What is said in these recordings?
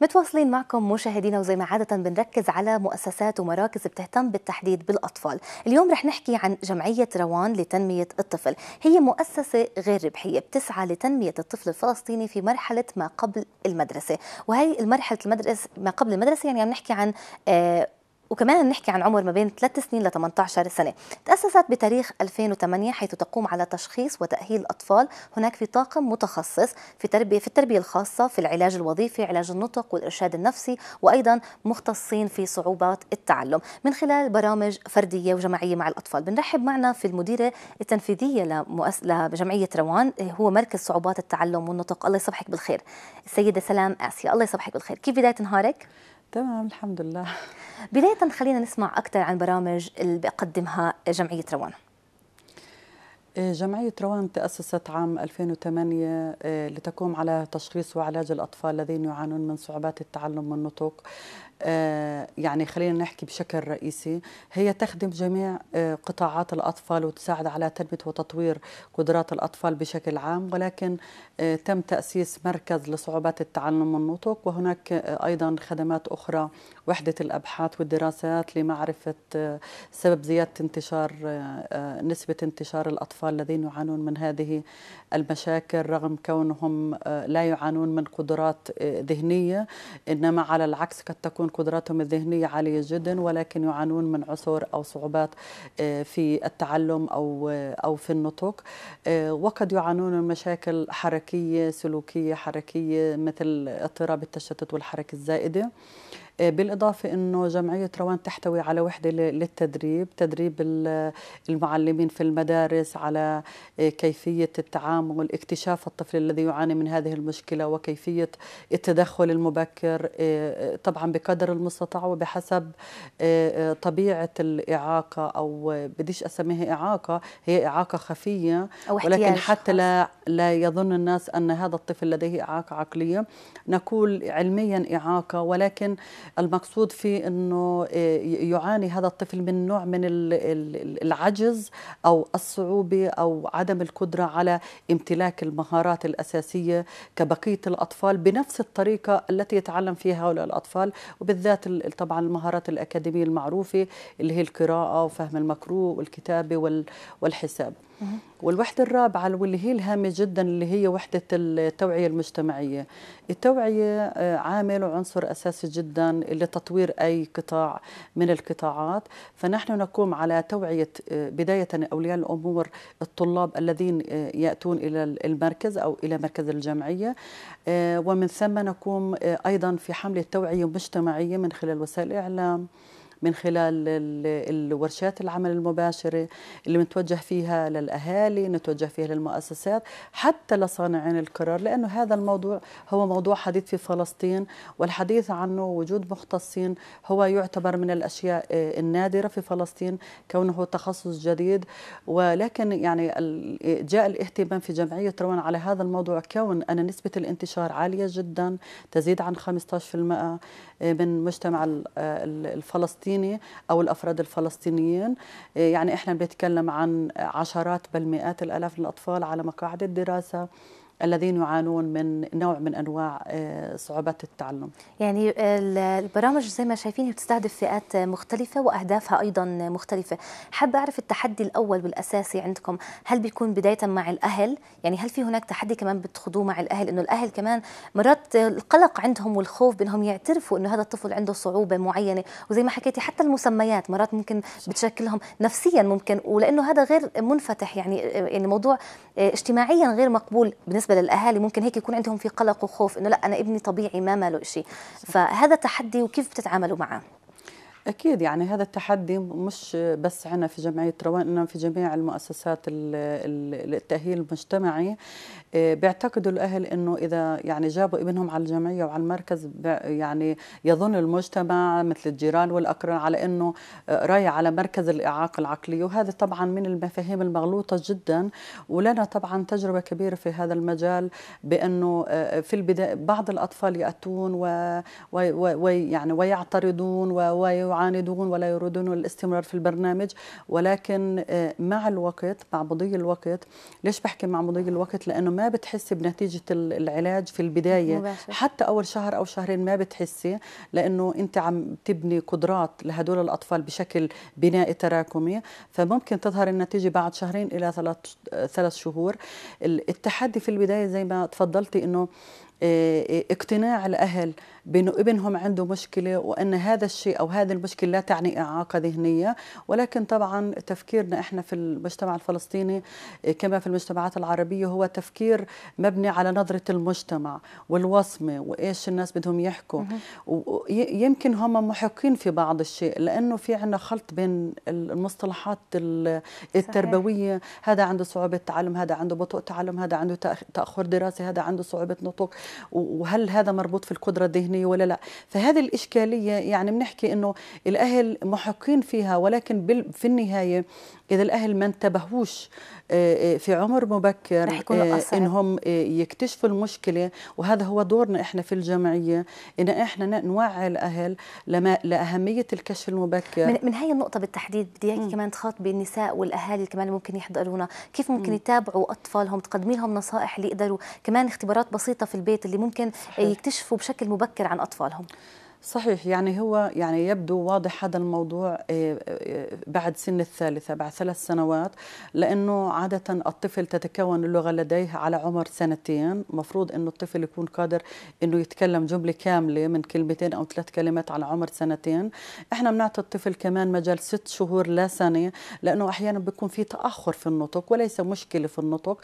متواصلين معكم مشاهدينا وزي ما عادة بنركز على مؤسسات ومراكز بتهتم بالتحديد بالأطفال اليوم رح نحكي عن جمعية روان لتنمية الطفل هي مؤسسة غير ربحية بتسعى لتنمية الطفل الفلسطيني في مرحلة ما قبل المدرسة وهي المرحلة المدرسة ما قبل المدرسة يعني عم نحكي عن آه، وكمان نحكي عن عمر ما بين 3 سنين ل 18 سنة تأسست بتاريخ 2008 حيث تقوم على تشخيص وتأهيل الأطفال هناك في طاقم متخصص في تربية في التربية الخاصة في العلاج الوظيفي علاج النطق والإرشاد النفسي وأيضا مختصين في صعوبات التعلم من خلال برامج فردية وجماعية مع الأطفال بنرحب معنا في المديرة التنفيذية لمؤس... لجمعية روان هو مركز صعوبات التعلم والنطق الله يصبحك بالخير السيدة سلام آسيا الله يصبحك بالخير كيف بداية نهارك؟ تمام الحمد لله بداية خلينا نسمع أكثر عن برامج اللي بقدمها جمعية روان جمعية روان تأسست عام 2008 آه، لتقوم على تشخيص وعلاج الأطفال الذين يعانون من صعوبات التعلم والنطق آه، يعني خلينا نحكي بشكل رئيسي هي تخدم جميع آه، قطاعات الأطفال وتساعد على تنمية وتطوير قدرات الأطفال بشكل عام ولكن تم تأسيس مركز لصعوبات التعلم والنطق وهناك أيضا خدمات أخرى وحدة الأبحاث والدراسات لمعرفة سبب زيادة انتشار نسبة انتشار الأطفال الأطفال الذين يعانون من هذه المشاكل رغم كونهم آه، لا يعانون من قدرات آه، ذهنية إنما على العكس قد تكون قدراتهم الذهنية عالية جدا ولكن يعانون من عسر أو صعوبات آه، في التعلم أو أو في النطق وقد يعانون من مشاكل حركية سلوكية حركية مثل اضطراب التشتت والحركة الزائدة بالإضافة أنه جمعية روان تحتوي على وحدة للتدريب تدريب المعلمين في المدارس على آه، كيفية التعامل اكتشاف الطفل الذي يعاني من هذه المشكلة وكيفية التدخل المبكر آه، آه، طبعا بقدر المستطاع وبحسب طبيعة الإعاقة أو بديش أسميها إعاقة هي إعاقة خفية أو ولكن حتى لا, لا يظن الناس أن هذا الطفل لديه إعاقة عقلية نقول علميا إعاقة ولكن المقصود في أنه آه، يعاني هذا الطفل من نوع من العجز أو الصعوبة أو عدم القدرة على امتلاك المهارات الأساسية كبقية الأطفال بنفس الطريقة التي يتعلم فيها هؤلاء الأطفال وبالذات طبعا المهارات الأكاديمية المعروفة اللي هي القراءة وفهم المقروء والكتابة والحساب والوحدة الرابعة واللي هي الهامة جدا اللي هي وحدة التوعية المجتمعية التوعية آه، عامل وعنصر أساسي جدا لتطوير أي قطاع من القطاعات فنحن نقوم على توعية آه، بداية أولياء الأمور الطلاب الذين آه، يأتون إلى المركز أو إلى مركز الجمعية ومن ثم نقوم أيضا في حملة توعية مجتمعية من خلال وسائل الإعلام من خلال الورشات العمل المباشرة اللي بنتوجه فيها للأهالي نتوجه فيها للمؤسسات حتى لصانعين القرار لأنه هذا الموضوع هو موضوع حديث في فلسطين والحديث عنه وجود مختصين هو يعتبر من الأشياء آه، النادرة في فلسطين كونه تخصص جديد ولكن يعني جاء الاهتمام في جمعية روان على هذا الموضوع كون أن نسبة الانتشار عالية جدا تزيد عن 15% آه، من مجتمع آه، الفلسطيني الفلسطيني او الافراد الفلسطينيين آه، يعني احنا بنتكلم عن عشرات بل مئات الالاف من الاطفال على مقاعد الدراسه الذين يعانون من نوع من انواع آه، صعوبات التعلم. يعني آه، البرامج زي ما شايفين بتستهدف فئات مختلفه واهدافها ايضا مختلفه، حابه اعرف التحدي الاول والاساسي عندكم، هل بيكون بدايه مع الاهل؟ يعني هل في هناك تحدي كمان بتخوضوه مع الاهل انه الاهل كمان مرات آه، القلق عندهم والخوف بانهم يعترفوا انه هذا الطفل عنده صعوبه معينه، وزي ما حكيتي حتى المسميات مرات ممكن بتشكلهم نفسيا ممكن ولانه هذا غير منفتح يعني يعني موضوع اجتماعيا غير مقبول بالنسبه بالنسبه للاهالي ممكن هيك يكون عندهم في قلق وخوف انه لا انا ابني طبيعي ما ماله شيء فهذا تحدي وكيف بتتعاملوا معه أكيد يعني هذا التحدي مش بس عنا في جمعية روان إنما في جميع المؤسسات التأهيل المجتمعي آه، بيعتقدوا الأهل إنه إذا يعني جابوا ابنهم على الجمعية وعلى المركز يعني يظن المجتمع مثل الجيران والأقران على إنه آه، رايح على مركز الإعاقة العقلية وهذا طبعا من المفاهيم المغلوطة جدا ولنا طبعا تجربة كبيرة في هذا المجال بأنه آه، في البداية بعض الأطفال يأتون ويعني ويعترضون ويعني يعاندون ولا يريدون الاستمرار في البرنامج ولكن آه، مع الوقت مع مضي الوقت ليش بحكي مع مضي الوقت لانه ما بتحسي بنتيجه العلاج في البدايه مباشر. حتى اول شهر او شهرين ما بتحسي لانه انت عم تبني قدرات لهدول الاطفال بشكل بنائي تراكمي فممكن تظهر النتيجه بعد شهرين الى ثلاث آه، ثلاث شهور التحدي في البدايه زي ما تفضلتي انه اقتناع الأهل بأنه ابنهم عنده مشكلة وأن هذا الشيء أو هذه المشكلة لا تعني إعاقة ذهنية ولكن طبعا تفكيرنا إحنا في المجتمع الفلسطيني كما في المجتمعات العربية هو تفكير مبني على نظرة المجتمع والوصمة وإيش الناس بدهم يحكوا يمكن هم محقين في بعض الشيء لأنه في عنا خلط بين المصطلحات التربوية صحيح. هذا عنده صعوبة تعلم هذا عنده بطء تعلم هذا عنده تأخر دراسي هذا عنده صعوبة نطق وهل هذا مربوط في القدره الذهنيه ولا لا فهذه الاشكاليه يعني بنحكي انه الاهل محقين فيها ولكن في النهايه اذا الاهل ما انتبهوش آه، آه، في عمر مبكر آه، انهم يكتشفوا المشكله وهذا هو دورنا احنا في الجمعيه ان احنا نوعي الاهل لما لاهميه الكشف المبكر من, من هي النقطه بالتحديد بدي اياك كمان تخاطبي النساء والاهالي اللي كمان ممكن يحضرونا كيف ممكن يتابعوا اطفالهم تقدمي لهم نصائح اللي يقدروا كمان اختبارات بسيطه في البيت اللي ممكن يكتشفوا بشكل مبكر عن اطفالهم صحيح يعني هو يعني يبدو واضح هذا الموضوع آه، آه، بعد سن الثالثة بعد ثلاث سنوات لأنه عادة الطفل تتكون اللغة لديه على عمر سنتين مفروض أنه الطفل يكون قادر أنه يتكلم جملة كاملة من كلمتين أو ثلاث كلمات على عمر سنتين إحنا بنعطي الطفل كمان مجال ست شهور لا سنة لأنه أحيانا بيكون في تأخر في النطق وليس مشكلة في النطق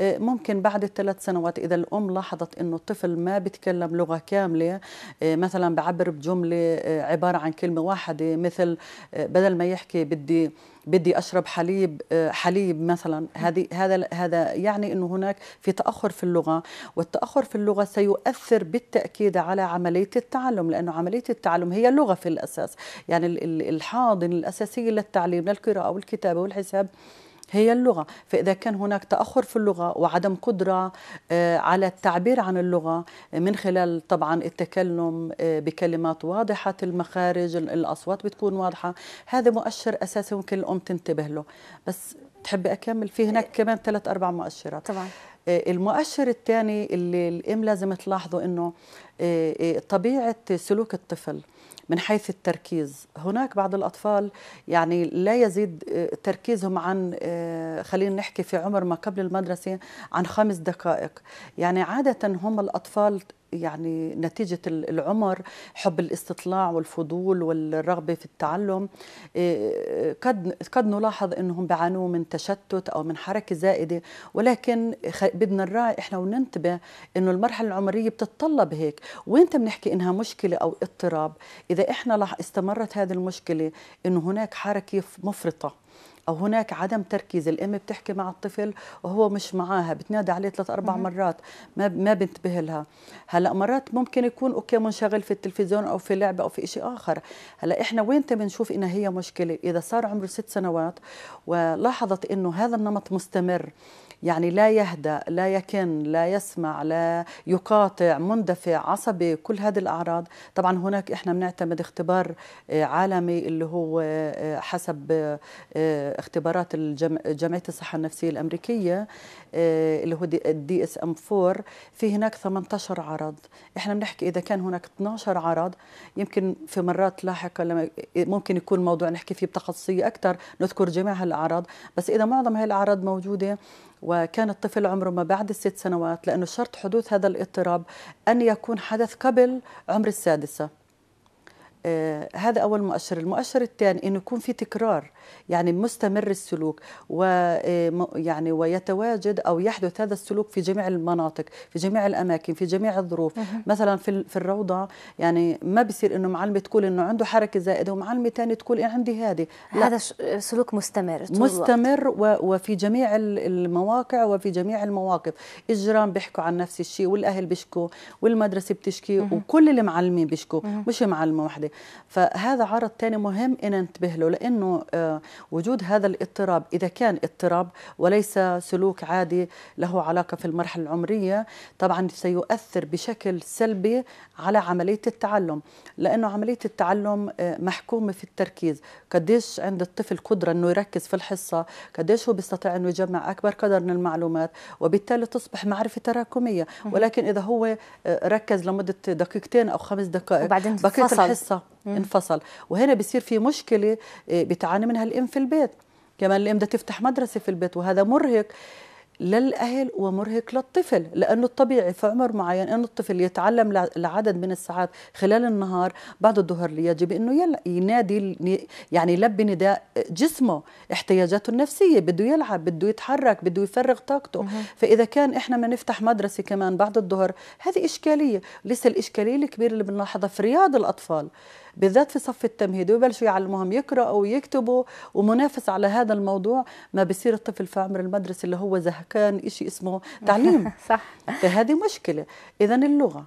آه، ممكن بعد الثلاث سنوات إذا الأم لاحظت أنه الطفل ما بيتكلم لغة كاملة مثلا بعبر يعبر بجملة آه، عبارة عن كلمة واحدة مثل آه، بدل ما يحكي بدي بدي اشرب حليب آه، حليب مثلا هذه هذا هذا يعني انه هناك في تاخر في اللغه والتاخر في اللغه سيؤثر بالتاكيد على عمليه التعلم لانه عمليه التعلم هي اللغه في الاساس يعني الحاضن الاساسيه للتعليم للقراءه والكتابه والحساب هي اللغة فإذا كان هناك تأخر في اللغة وعدم قدرة آه، على التعبير عن اللغة آه، من خلال طبعا التكلم آه، بكلمات واضحة المخارج الأصوات بتكون واضحة هذا مؤشر أساسي ممكن الأم تنتبه له بس تحبي أكمل في هناك إيه. كمان ثلاث أربع مؤشرات طبعا المؤشر الثاني اللي الام لازم تلاحظه انه طبيعه سلوك الطفل من حيث التركيز هناك بعض الأطفال يعني لا يزيد آه، تركيزهم عن آه، خلينا نحكي في عمر ما قبل المدرسة عن خمس دقائق يعني عادة هم الأطفال يعني نتيجة العمر حب الاستطلاع والفضول والرغبة في التعلم إيه، قد قد نلاحظ أنهم بيعانوا من تشتت أو من حركة زائدة ولكن بدنا نراعي إحنا وننتبه أنه المرحلة العمرية بتتطلب هيك وانت بنحكي أنها مشكلة أو اضطراب إذا إحنا استمرت هذه المشكلة أنه هناك حركة مفرطة او هناك عدم تركيز الام بتحكي مع الطفل وهو مش معاها بتنادى عليه ثلاث اربع مرات ما ما بنتبه لها هلا مرات ممكن يكون اوكي منشغل في التلفزيون او في لعبه او في شيء اخر هلا احنا وين بنشوف انها هي مشكله اذا صار عمره ست سنوات ولاحظت انه هذا النمط مستمر يعني لا يهدأ لا يكن لا يسمع لا يقاطع مندفع عصبي كل هذه الأعراض طبعا هناك إحنا بنعتمد اختبار آه، عالمي اللي هو آه، حسب آه، اختبارات جمعية الصحة النفسية الأمريكية اللي هو الدي اس ام 4 في هناك 18 عرض احنا بنحكي اذا كان هناك 12 عرض يمكن في مرات لاحقه لما ممكن يكون موضوع نحكي فيه بتخصصيه اكثر نذكر جميع هالاعراض بس اذا معظم هالاعراض موجوده وكان الطفل عمره ما بعد الست سنوات لأنه شرط حدوث هذا الاضطراب أن يكون حدث قبل عمر السادسة آه، هذا أول مؤشر المؤشر الثاني أنه يكون في تكرار يعني مستمر السلوك و آه، يعني ويتواجد أو يحدث هذا السلوك في جميع المناطق في جميع الأماكن في جميع الظروف مثلا في, في الروضة يعني ما بصير أنه معلمة تقول أنه عنده حركة زائدة ومعلمة ثانيه تقول إيه عندي هذه هذا سلوك مستمر طول مستمر وفي جميع المواقع وفي جميع المواقف الجيران بيحكوا عن نفس الشيء والأهل بيشكوا والمدرسة بتشكي وكل المعلمين بيشكوا مش معلمة واحدة الرياضي فهذا عرض ثاني مهم ان ننتبه له لانه آه، وجود هذا الاضطراب اذا كان اضطراب وليس سلوك عادي له علاقه في المرحله العمريه طبعا سيؤثر بشكل سلبي على عمليه التعلم لانه عمليه التعلم آه، محكومه في التركيز قديش عند الطفل قدره انه يركز في الحصه قديش هو بيستطيع انه يجمع اكبر قدر من المعلومات وبالتالي تصبح معرفه تراكميه ولكن اذا هو آه، ركز لمده دقيقتين او خمس دقائق وبعدين بقيه الحصه انفصل وهنا بصير في مشكله آه، بتعاني منها الام في البيت كمان الام بدها تفتح مدرسه في البيت وهذا مرهق للأهل ومرهق للطفل لأنه الطبيعي في عمر معين أن الطفل يتعلم لعدد من الساعات خلال النهار بعد الظهر يجب أنه ينادي يعني يلبي نداء جسمه احتياجاته النفسية بده يلعب بده يتحرك بده يفرغ طاقته فإذا كان إحنا ما نفتح مدرسة كمان بعد الظهر هذه إشكالية لسه الإشكالية الكبيرة اللي بنلاحظها في رياض الأطفال بالذات في صف التمهيدي ويبلشوا يعلموهم يقرأوا ويكتبوا ومنافس على هذا الموضوع ما بصير الطفل في عمر المدرسة اللي هو زهكان إشي اسمه تعليم صح فهذه مشكلة إذا اللغة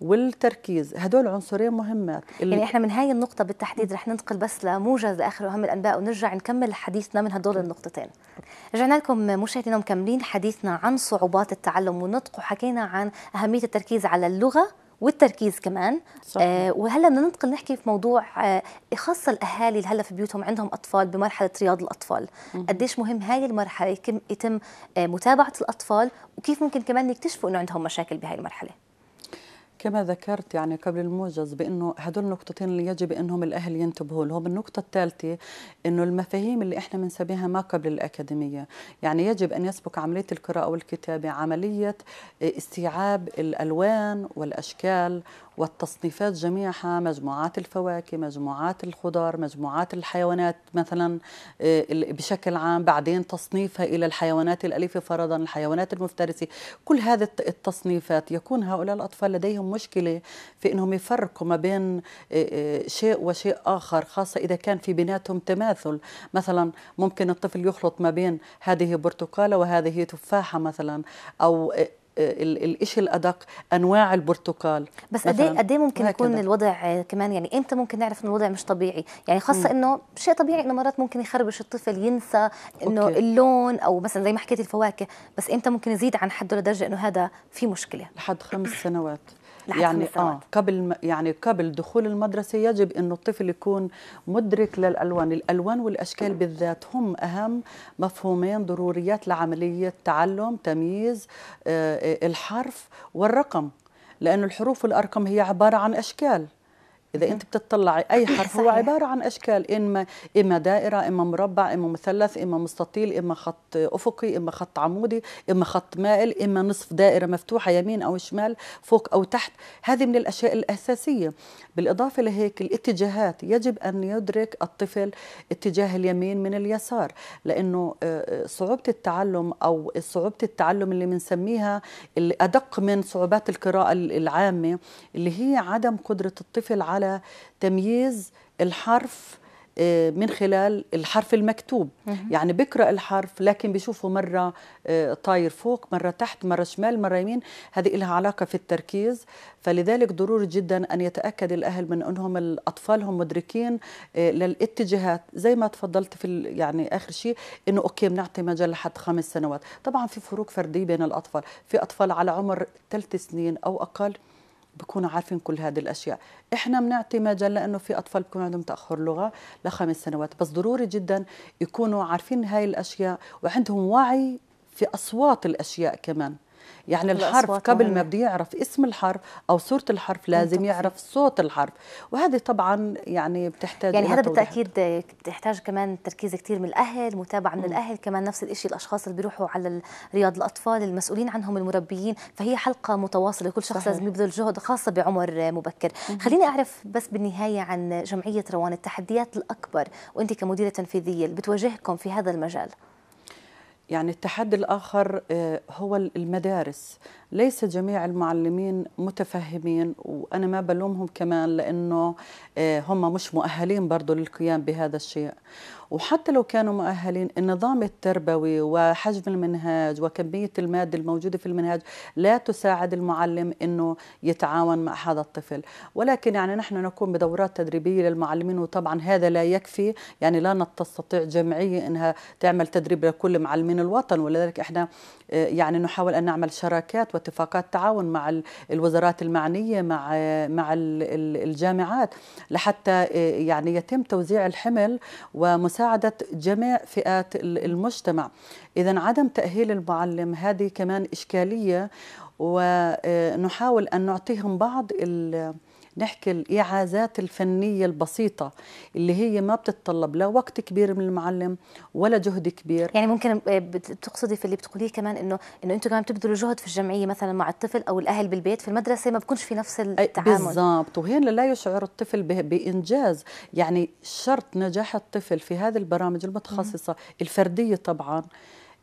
والتركيز هدول عنصرين مهمات يعني احنا من هاي النقطة بالتحديد رح ننتقل بس لموجز لآخر أهم الأنباء ونرجع نكمل حديثنا من هدول النقطتين رجعنا لكم مشاهدينا مكملين حديثنا عن صعوبات التعلم والنطق وحكينا عن أهمية التركيز على اللغة والتركيز كمان صح. آه وهلا بدنا ننتقل نحكي في موضوع آه خاصه الاهالي اللي هلا في بيوتهم عندهم اطفال بمرحله رياض الاطفال مم. قديش مهم هاي المرحله يتم آه متابعه الاطفال وكيف ممكن كمان يكتشفوا انه عندهم مشاكل بهاي المرحله كما ذكرت يعني قبل الموجز بانه هدول النقطتين اللي يجب انهم الاهل ينتبهوا لهم، النقطة الثالثة انه المفاهيم اللي احنا بنسميها ما قبل الاكاديمية، يعني يجب ان يسبق عملية القراءة والكتابة عملية استيعاب الالوان والاشكال والتصنيفات جميعها مجموعات الفواكه مجموعات الخضار مجموعات الحيوانات مثلا آه، بشكل عام بعدين تصنيفها إلى الحيوانات الأليفة فرضا الحيوانات المفترسة كل هذه التصنيفات يكون هؤلاء الأطفال لديهم مشكله في انهم يفرقوا ما بين آه، آه، شيء وشيء اخر خاصه اذا كان في بيناتهم تماثل مثلا ممكن الطفل يخلط ما بين هذه برتقاله وهذه تفاحه مثلا او آه، الإشي الأدق أنواع البرتقال بس قد ايه قد ايه ممكن هكذا. يكون الوضع كمان يعني إمتى ممكن نعرف إن الوضع مش طبيعي يعني خاصة إنه شيء طبيعي إنه مرات ممكن يخربش الطفل ينسى إنه اللون أو مثلا زي ما حكيت الفواكه بس إمتى ممكن يزيد عن حده لدرجة إنه هذا في مشكلة لحد خمس سنوات يعني آه قبل يعني قبل دخول المدرسه يجب أن الطفل يكون مدرك للالوان الالوان والاشكال بالذات هم اهم مفهومين ضروريات لعمليه تعلم تمييز آه، آه، الحرف والرقم لأن الحروف والأرقام هي عبارة عن أشكال اذا انت بتطلعي اي حرف هو عباره عن اشكال اما اما دائره اما مربع اما مثلث اما مستطيل اما خط افقي اما خط عمودي اما خط مائل اما نصف دائره مفتوحه يمين او شمال فوق او تحت هذه من الاشياء الاساسيه بالاضافه لهيك الاتجاهات يجب ان يدرك الطفل اتجاه اليمين من اليسار لانه آه، آه، صعوبه التعلم او صعوبه التعلم اللي بنسميها الادق من صعوبات القراءه العامه اللي هي عدم قدره الطفل على على تمييز الحرف آه، من خلال الحرف المكتوب يعني بقرا الحرف لكن بشوفه مره آه، طاير فوق مره تحت مره شمال مره يمين هذه لها علاقه في التركيز فلذلك ضروري جدا ان يتاكد الاهل من انهم الاطفال هم مدركين آه، للاتجاهات زي ما تفضلت في يعني اخر شيء انه اوكي بنعطي مجال لحد خمس سنوات طبعا في فروق فرديه بين الاطفال في اطفال على عمر ثلاث سنين او اقل بكونوا عارفين كل هذه الاشياء احنا بنعطي مجال لانه في اطفال بكون عندهم تاخر لغه لخمس سنوات بس ضروري جدا يكونوا عارفين هاي الاشياء وعندهم وعي في اصوات الاشياء كمان يعني الحرف قبل ما بده يعرف اسم الحرف او صوره الحرف لازم يعرف صوت الحرف وهذه طبعا يعني بتحتاج يعني هذا بالتاكيد بتحتاج كمان تركيز كثير من الاهل متابعه من الاهل كمان نفس الشيء الاشخاص اللي بيروحوا على رياض الاطفال المسؤولين عنهم المربيين فهي حلقه متواصله كل شخص صحيح. لازم يبذل جهد خاصه بعمر مبكر مم. خليني اعرف بس بالنهايه عن جمعيه روان التحديات الاكبر وانت كمديره تنفيذيه اللي بتواجهكم في هذا المجال يعني التحدي الآخر آه، هو المدارس ليس جميع المعلمين متفهمين وانا ما بلومهم كمان لانه آه، هم مش مؤهلين برضه للقيام بهذا الشيء وحتى لو كانوا مؤهلين النظام التربوي وحجم المنهاج وكميه الماده الموجوده في المنهاج لا تساعد المعلم انه يتعاون مع هذا الطفل ولكن يعني نحن نقوم بدورات تدريبيه للمعلمين وطبعا هذا لا يكفي يعني لا تستطيع جمعيه انها تعمل تدريب لكل معلمين الوطن ولذلك احنا آه، يعني نحاول ان نعمل شراكات اتفاقات تعاون مع الوزارات المعنيه مع مع الجامعات لحتى آه، يعني يتم توزيع الحمل ومساعده جميع فئات المجتمع اذا عدم تاهيل المعلم هذه كمان اشكاليه ونحاول آه، ان نعطيهم بعض ال نحكي الإعازات الفنية البسيطة اللي هي ما بتتطلب لا وقت كبير من المعلم ولا جهد كبير يعني ممكن آه، تقصدي في اللي بتقوليه كمان إنه إنه أنتم كمان بتبذلوا جهد في الجمعية مثلا مع الطفل أو الأهل بالبيت في المدرسة ما بكونش في نفس التعامل بالضبط وهنا لا يشعر الطفل بإنجاز يعني شرط نجاح الطفل في هذه البرامج المتخصصة الفردية طبعا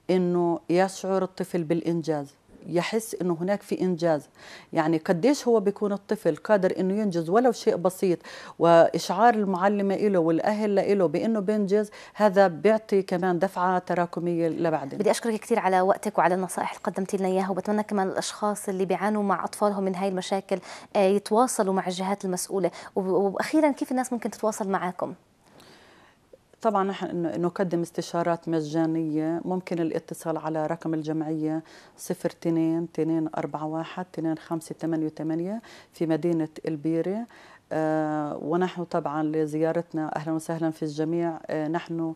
إنه يشعر الطفل بالإنجاز يحس انه هناك في انجاز يعني قديش هو بيكون الطفل قادر انه ينجز ولو شيء بسيط واشعار المعلمه له والاهل له بانه بينجز هذا بيعطي كمان دفعه تراكميه لبعدين بدي اشكرك كثير على وقتك وعلى النصائح اللي قدمتي لنا اياها وبتمنى كمان الاشخاص اللي بيعانوا مع اطفالهم من هاي المشاكل آه، يتواصلوا مع الجهات المسؤوله واخيرا كيف الناس ممكن تتواصل معاكم طبعا نحن نقدم استشارات مجانية ممكن الاتصال على رقم الجمعية 02241 2588 في مدينة البيرة آه، ونحن طبعا لزيارتنا اهلا وسهلا في الجميع آه، نحن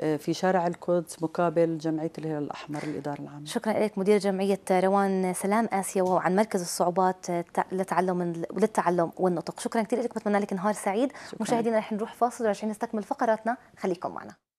آه، في شارع القدس مقابل جمعيه الهلال الاحمر الاداره العامه. شكرا لك مدير جمعيه روان سلام اسيا وعن مركز الصعوبات للتعلم للتعلم والنطق، شكرا كثير لك بتمنى لك نهار سعيد، مشاهدينا رح نروح فاصل وراجعين نستكمل فقراتنا، خليكم معنا.